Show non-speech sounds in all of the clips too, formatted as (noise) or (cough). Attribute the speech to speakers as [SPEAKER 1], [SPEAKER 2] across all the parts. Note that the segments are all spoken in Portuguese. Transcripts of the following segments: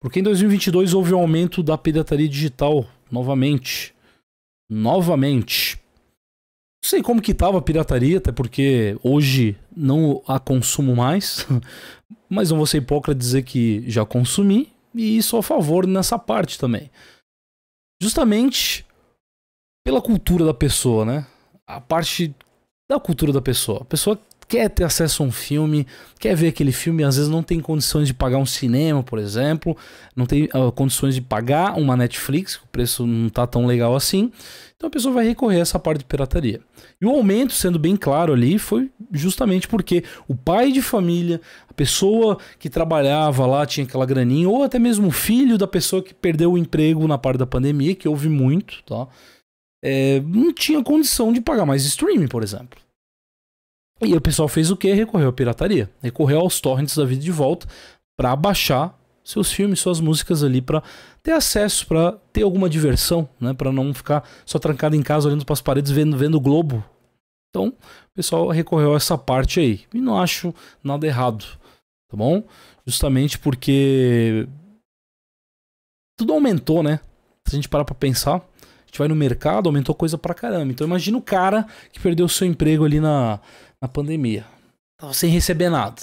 [SPEAKER 1] Porque em 2022 houve um aumento da pirataria digital novamente. Novamente. Não sei como que estava a pirataria, até porque hoje não a consumo mais. (laughs) Mas não vou ser hipócrita dizer que já consumi. E isso a favor nessa parte também. Justamente pela cultura da pessoa, né? A parte da cultura da pessoa. A pessoa quer ter acesso a um filme, quer ver aquele filme, às vezes não tem condições de pagar um cinema, por exemplo, não tem uh, condições de pagar uma Netflix, o preço não está tão legal assim. Então a pessoa vai recorrer a essa parte de pirataria. E o aumento, sendo bem claro ali, foi justamente porque o pai de família, a pessoa que trabalhava lá, tinha aquela graninha, ou até mesmo o filho da pessoa que perdeu o emprego na parte da pandemia, que houve muito, tá? É, não tinha condição de pagar mais streaming, por exemplo. E o pessoal fez o que? Recorreu à pirataria. Recorreu aos torrents da vida de volta para baixar seus filmes, suas músicas ali para ter acesso, para ter alguma diversão, né? Para não ficar só trancado em casa olhando para as paredes vendo vendo o globo. Então, o pessoal recorreu a essa parte aí. E não acho nada errado, tá bom? Justamente porque tudo aumentou, né? Se a gente parar para pensar, gente vai no mercado, aumentou coisa pra caramba. Então imagina o cara que perdeu o seu emprego ali na, na pandemia. Tava sem receber nada.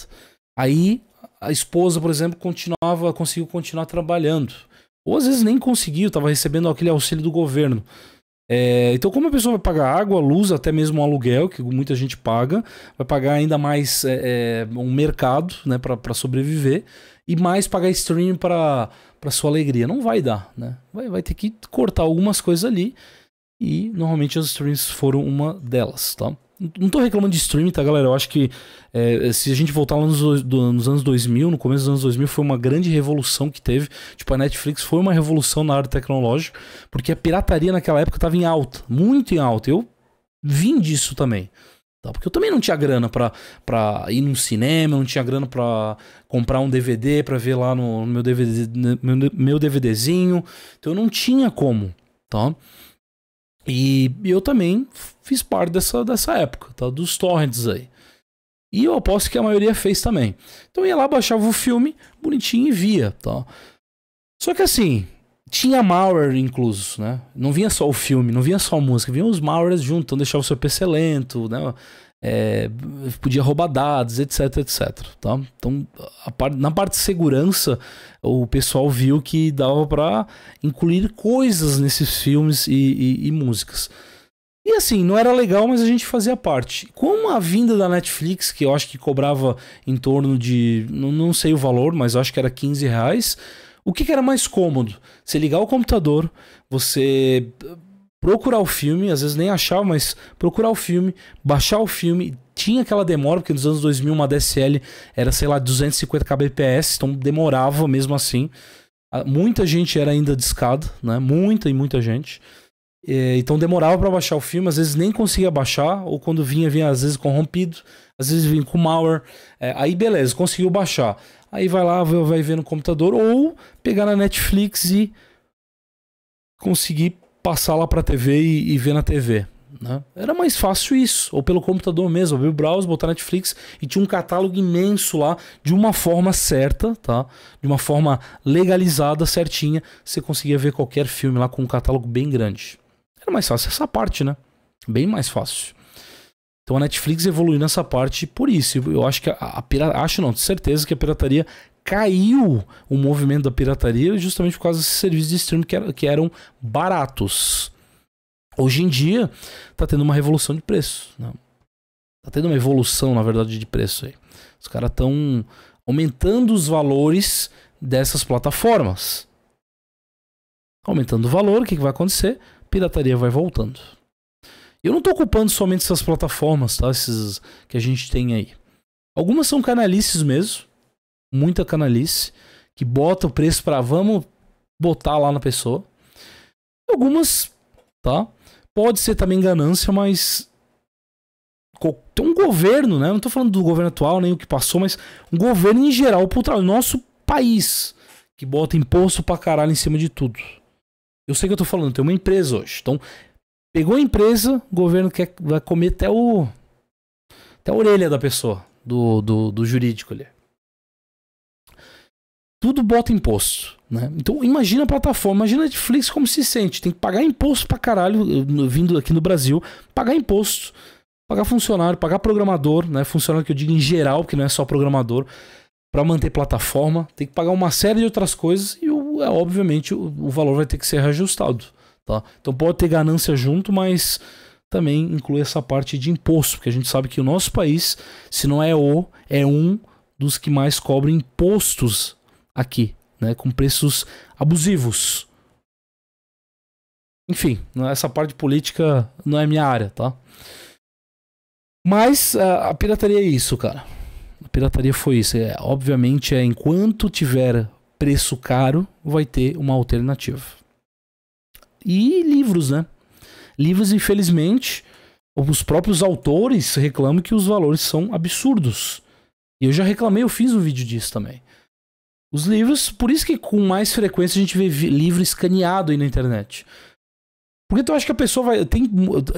[SPEAKER 1] Aí a esposa, por exemplo, continuava, conseguiu continuar trabalhando. Ou às vezes nem conseguiu, estava recebendo aquele auxílio do governo. É, então, como a pessoa vai pagar água, luz, até mesmo um aluguel, que muita gente paga, vai pagar ainda mais é, é um mercado né, para sobreviver e mais pagar streaming para sua alegria. Não vai dar, né? Vai, vai ter que cortar algumas coisas ali e normalmente os streams foram uma delas, tá? Não tô reclamando de streaming, tá, galera? Eu acho que é, se a gente voltar lá nos, do, nos, anos 2000, no começo dos anos 2000, foi uma grande revolução que teve. Tipo, a Netflix foi uma revolução na área tecnológica, porque a pirataria naquela época tava em alta, muito em alta. Eu vim disso também. Tá? Porque eu também não tinha grana pra, pra ir num cinema, não tinha grana pra comprar um DVD pra ver lá no, no meu, DVD, meu, meu DVDzinho. Então eu não tinha como, tá? E eu também fiz parte dessa, dessa época, tá? Dos torrents aí. E eu aposto que a maioria fez também. Então ia lá, baixava o filme, bonitinho e via, tá? Só que assim, tinha malware incluso, né? Não vinha só o filme, não vinha só a música, vinham os malwares junto, então deixava o seu PC lento, né? é, podia roubar dados, etc, etc. Tá? Então, par na parte de segurança, o pessoal viu que dava para incluir coisas nesses filmes e, e, e, músicas. E assim, não era legal, mas a gente fazia parte. Com a vinda da Netflix, que eu acho que cobrava em torno de. Não, não sei o valor, mas acho que era 15 reais. O que, que era mais cômodo? Você ligar o computador, você procurar o filme, às vezes nem achava, mas procurar o filme, baixar o filme. Tinha aquela demora, porque nos anos 2000 uma DSL era, sei lá, 250 kbps, então demorava mesmo assim. Ah, muita gente era ainda discada, né? Muita e muita gente. É, então demorava para baixar o filme, às vezes nem conseguia baixar, ou quando vinha, vinha às vezes corrompido, às vezes vinha com malware. É, aí beleza, conseguiu baixar. Aí vai lá, vai ver no computador, ou pegar na Netflix e conseguir passar lá para a TV e, e ver na TV. Né? Era mais fácil isso, ou pelo computador mesmo, abrir o browser, botar Netflix e tinha um catálogo imenso lá, de uma forma certa, tá? De uma forma legalizada, certinha, você conseguia ver qualquer filme lá com um catálogo bem grande. Era mais fácil essa parte, né? Bem mais fácil. Então a Netflix evoluiu nessa parte por isso. Eu acho que a, a acho não, de certeza que a pirataria caiu o movimento da pirataria justamente por causa desses serviços de streaming que, era, que eram baratos. Hoje em dia, tá tendo uma revolução de preço. Né? Tá tendo uma evolução, na verdade, de preço aí. Os caras estão aumentando os valores dessas plataformas. Aumentando o valor, o que, que vai acontecer? Pirataria vai voltando. Eu não estou ocupando somente essas plataformas, tá? Esses que a gente tem aí. Algumas são canalices mesmo muita canalice, que bota o preço para vamos botar lá na pessoa. Algumas, tá? Pode ser também ganância, mas tem um governo, né? Não tô falando do governo atual, nem o que passou, mas um governo em geral o nosso país que bota imposto pra caralho em cima de tudo. Eu sei que eu tô falando, tem uma empresa hoje. Então, pegou a empresa, o governo quer vai comer até o até a orelha da pessoa, do, do, do jurídico ali tudo bota imposto. Né? Então imagina a plataforma, imagina a Netflix como se sente. Tem que pagar imposto pra caralho, eh, vindo aqui no Brasil, pagar imposto, pagar funcionário, pagar programador, né? Funcionário que eu digo em geral, que não é só programador, para manter plataforma, tem que pagar uma série de outras coisas e o, é, obviamente o, o, valor vai ter que ser reajustado. Tá? Então pode ter ganância junto, mas também inclui essa parte de imposto, porque a gente sabe que o nosso país, se não é o, é um dos que mais cobrem impostos aqui, né, com preços abusivos. Enfim, é, essa parte de política não é minha área, tá? Mas eh, a pirataria é isso, cara. A pirataria foi isso. É, obviamente, é enquanto tiver preço caro, vai ter uma alternativa. E livros, né? Livros, infelizmente, os próprios autores reclamam que os valores são absurdos. E eu já reclamei, eu fiz um vídeo disso também. Os livros, por isso que com mais frequência a gente vê livro escaneado aí na internet. Porque tu acha que a pessoa vai. Tem,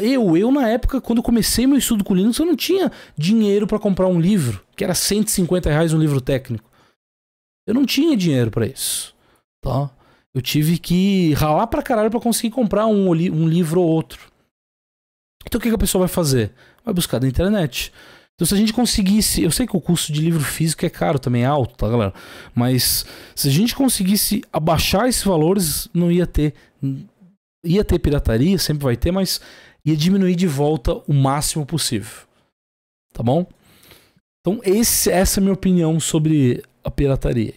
[SPEAKER 1] eu, eu, na época, quando comecei meu estudo com Linux, eu não tinha dinheiro para comprar um livro, que era 150 reais um livro técnico. Eu não tinha dinheiro para isso. Tá? Eu tive que ralar pra caralho pra conseguir comprar um, um livro ou outro. Então o que, que a pessoa vai fazer? Vai buscar na internet. Então, se a gente conseguisse. Eu sei que o custo de livro físico é caro também, é alto, tá, galera? Mas se a gente conseguisse abaixar esses valores, não ia ter. Ia ter pirataria, sempre vai ter, mas ia diminuir de volta o máximo possível. Tá bom? Então, esse, essa é a minha opinião sobre a pirataria.